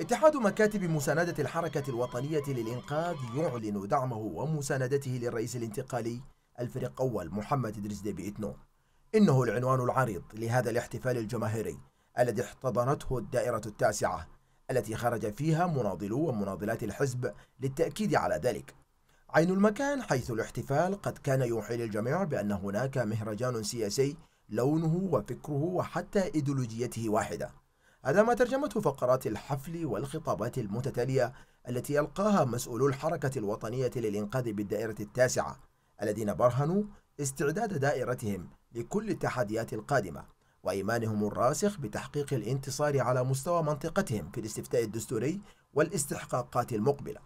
اتحاد مكاتب مساندة الحركة الوطنية للإنقاذ يعلن دعمه ومساندته للرئيس الانتقالي الفريق أول محمد إدريس ديبي إتنو إنه العنوان العريض لهذا الاحتفال الجماهيري الذي احتضنته الدائرة التاسعة التي خرج فيها مناضلو ومناضلات الحزب للتأكيد على ذلك عين المكان حيث الاحتفال قد كان يوحي للجميع بأن هناك مهرجان سياسي لونه وفكره وحتى إيديولوجيته واحدة هذا ما ترجمته فقرات الحفل والخطابات المتتالية التي ألقاها مسؤولو الحركة الوطنية للإنقاذ بالدائرة التاسعة الذين برهنوا استعداد دائرتهم لكل التحديات القادمة وإيمانهم الراسخ بتحقيق الانتصار على مستوى منطقتهم في الاستفتاء الدستوري والاستحقاقات المقبلة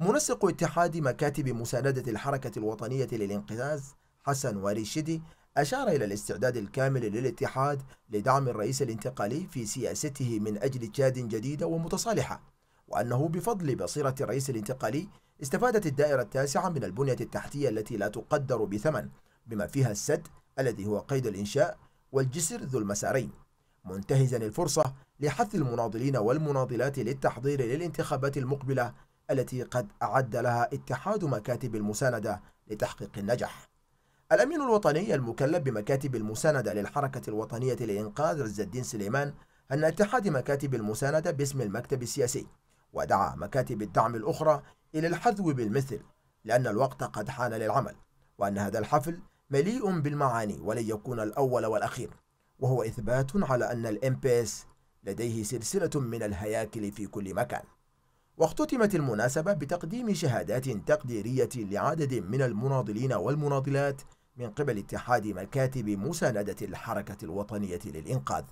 منسق اتحاد مكاتب مساندة الحركة الوطنية للانقاذ حسن وريشدي أشار إلى الاستعداد الكامل للاتحاد لدعم الرئيس الانتقالي في سياسته من أجل تشاد جديدة ومتصالحة وأنه بفضل بصيرة الرئيس الانتقالي استفادت الدائرة التاسعة من البنية التحتية التي لا تقدر بثمن بما فيها السد الذي هو قيد الإنشاء والجسر ذو المسارين منتهزا الفرصة لحث المناضلين والمناضلات للتحضير للانتخابات المقبلة التي قد أعد لها اتحاد مكاتب المساندة لتحقيق النجاح الأمين الوطني المكلف بمكاتب المساندة للحركة الوطنية لإنقاذ عز الدين سليمان أن اتحاد مكاتب المساندة باسم المكتب السياسي ودعا مكاتب الدعم الأخرى إلى الحذو بالمثل لأن الوقت قد حان للعمل وأن هذا الحفل مليء بالمعاني ولن يكون الأول والأخير وهو إثبات على أن الام بي اس لديه سلسلة من الهياكل في كل مكان واختتمت المناسبة بتقديم شهادات تقديرية لعدد من المناضلين والمناضلات من قبل اتحاد مكاتب مساندة الحركة الوطنية للإنقاذ